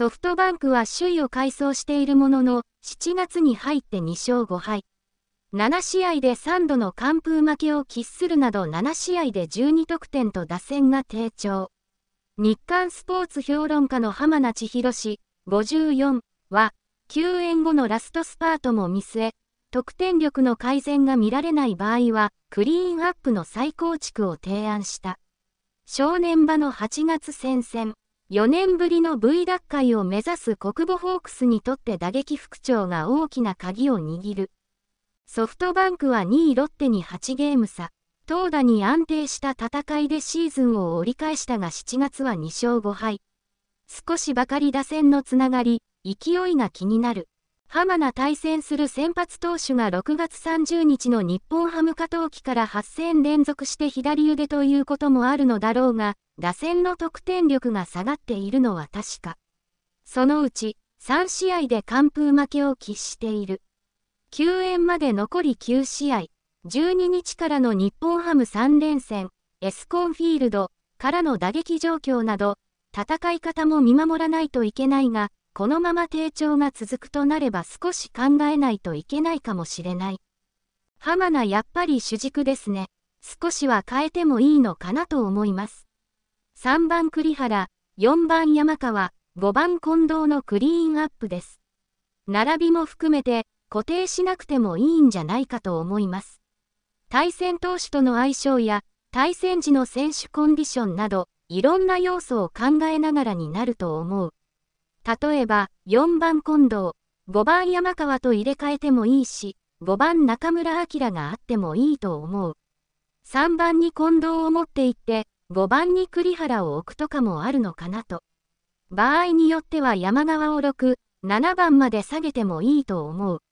ソフトバンクは首位を快走しているものの、7月に入って2勝5敗。7試合で3度の完封負けを喫するなど7試合で12得点と打線が低調。日刊スポーツ評論家の浜名千尋氏54は、救援後のラストスパートも見据え、得点力の改善が見られない場合は、クリーンアップの再構築を提案した。正念場の8月戦線。4年ぶりの V 奪回を目指す国母ホークスにとって打撃副長が大きな鍵を握る。ソフトバンクは2位ロッテに8ゲーム差。投打に安定した戦いでシーズンを折り返したが7月は2勝5敗。少しばかり打線のつながり、勢いが気になる。浜名対戦する先発投手が6月30日の日本ハム加藤期から8戦連続して左腕ということもあるのだろうが、打線の得点力が下がっているのは確か。そのうち、3試合で完封負けを喫している。救援まで残り9試合、12日からの日本ハム3連戦、エスコンフィールドからの打撃状況など、戦い方も見守らないといけないが、このまま低調が続くとなれば少し考えないといけないかもしれない。浜名やっぱり主軸ですね。少しは変えてもいいのかなと思います。3番栗原、4番山川、5番近藤のクリーンアップです。並びも含めて固定しなくてもいいんじゃないかと思います。対戦投手との相性や対戦時の選手コンディションなどいろんな要素を考えながらになると思う。例えば、4番近藤、5番山川と入れ替えてもいいし、5番中村晃があってもいいと思う。3番に近藤を持っていって、5番に栗原を置くとかもあるのかなと。場合によっては山側を6、7番まで下げてもいいと思う。